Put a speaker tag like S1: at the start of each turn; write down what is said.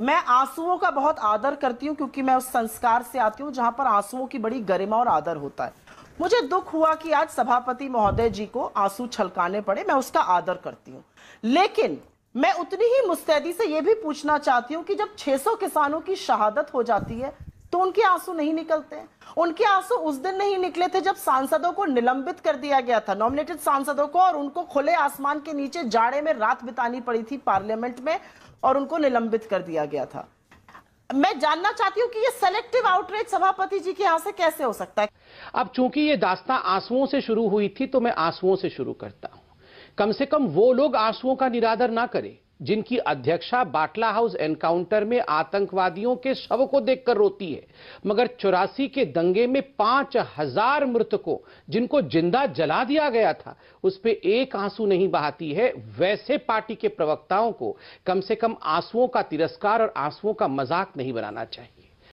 S1: मैं आंसुओं का बहुत आदर करती हूँ क्योंकि मैं उस संस्कार से आती हूँ जहां पर आंसुओं की बड़ी गरिमा और आदर होता है मुझे दुख हुआ कि आज सभापति महोदय जी को आंसू छलकाने पड़े मैं उसका आदर करती हूँ लेकिन मैं उतनी ही मुस्तैदी से यह भी पूछना चाहती हूँ कि जब 600 किसानों की शहादत हो जाती है तो उनके आंसू नहीं निकलते उनके आंसू उस दिन नहीं निकले थे जब सांसदों को निलंबित कर दिया गया था नॉमिनेटेड सांसदों को और उनको खुले आसमान के नीचे जाड़े में रात बितानी पड़ी थी पार्लियामेंट में और उनको निलंबित कर दिया गया था मैं जानना चाहती हूं कि ये सेलेक्टिव आउटरीच सभापति जी के यहां से कैसे हो
S2: सकता है अब चूंकि ये दास्ता आंसुओं से शुरू हुई थी तो मैं आंसुओं से शुरू करता हूं कम से कम वो लोग आंसुओं का निरादर ना करें जिनकी अध्यक्षा बाटला हाउस एनकाउंटर में आतंकवादियों के शव को देखकर रोती है मगर चौरासी के दंगे में पांच हजार मृतकों जिनको जिंदा जला दिया गया था उस पर एक आंसू नहीं बहाती है वैसे पार्टी के प्रवक्ताओं को कम से कम आंसुओं का तिरस्कार और आंसुओं का मजाक नहीं बनाना चाहिए